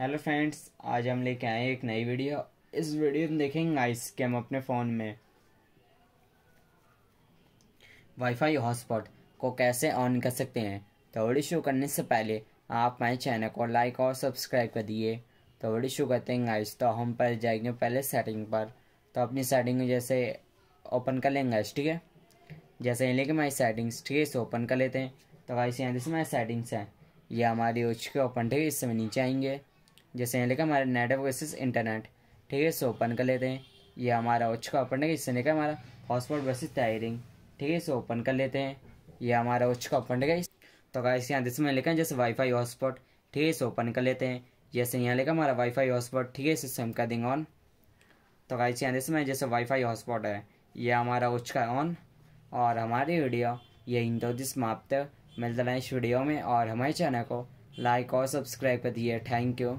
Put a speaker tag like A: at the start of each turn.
A: hello friends आज हम लेके आए एक नई वीडियो इस वीडियो में देखेंगे आई स्कैम अपने फ़ोन में वाईफाई हॉटस्पॉट को कैसे ऑन कर सकते हैं तो वीडियो शुरू करने से पहले आप हमारे चैनल को लाइक और सब्सक्राइब कर दिए तो वीडियो शुरू करते हैं गाइस तो हम पर जाएंगे पहले सेटिंग पर तो अपनी सेटिंग जैसे ओपन कर लेंगे ठीक है जैसे लेके माई सेटिंग्स ठीक है इसे ओपन कर लेते हैं तो वाइस यहाँ जैसे माई सेटिंग्स हैं ये हमारी उच के ओपन ठीक है इससे नीचे आएंगे जैसे यहाँ लिखा हमारा नेट वर्सेस इंटरनेट ठीक है इसे ओपन कर लेते हैं ये हमारा उच्च का ओपन है इससे लिखा हमारा हॉटस्पॉट वर्सेस टायरिंग ठीक है इसे ओपन कर लेते हैं ये हमारा उच्च का ओपन है तो इसे यहाँ जिसमें लिखा है जैसे वाईफाई हॉटस्पॉट ठीक है इसे ओपन कर लेते हैं जैसे यहाँ लिखा हमारा वाईफाई हॉटस्पॉट ठीक है इसे सिम कर देंगे ऑन तो इसे यहाँ जिसमें जैसे वाईफाई हॉटस्पॉट है ये हमारा उच्च का ऑन और हमारी वीडियो दो तो समाप्त मिलता है इस वीडियो में और हमारे चैनल को लाइक और सब्सक्राइब कर दिए थैंक यू